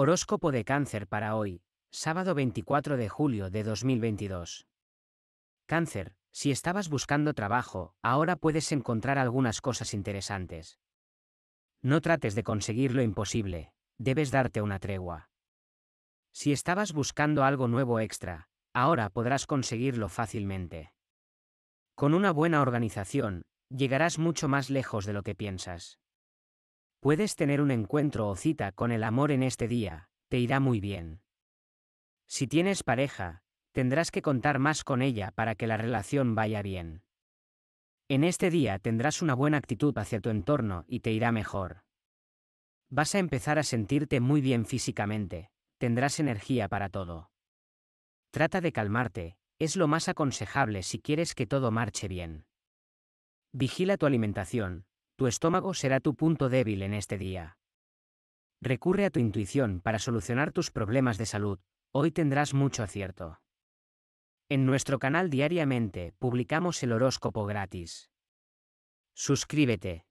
Horóscopo de cáncer para hoy, sábado 24 de julio de 2022. Cáncer, si estabas buscando trabajo, ahora puedes encontrar algunas cosas interesantes. No trates de conseguir lo imposible, debes darte una tregua. Si estabas buscando algo nuevo extra, ahora podrás conseguirlo fácilmente. Con una buena organización, llegarás mucho más lejos de lo que piensas. Puedes tener un encuentro o cita con el amor en este día, te irá muy bien. Si tienes pareja, tendrás que contar más con ella para que la relación vaya bien. En este día tendrás una buena actitud hacia tu entorno y te irá mejor. Vas a empezar a sentirte muy bien físicamente, tendrás energía para todo. Trata de calmarte, es lo más aconsejable si quieres que todo marche bien. Vigila tu alimentación, tu estómago será tu punto débil en este día. Recurre a tu intuición para solucionar tus problemas de salud, hoy tendrás mucho acierto. En nuestro canal diariamente publicamos el horóscopo gratis. Suscríbete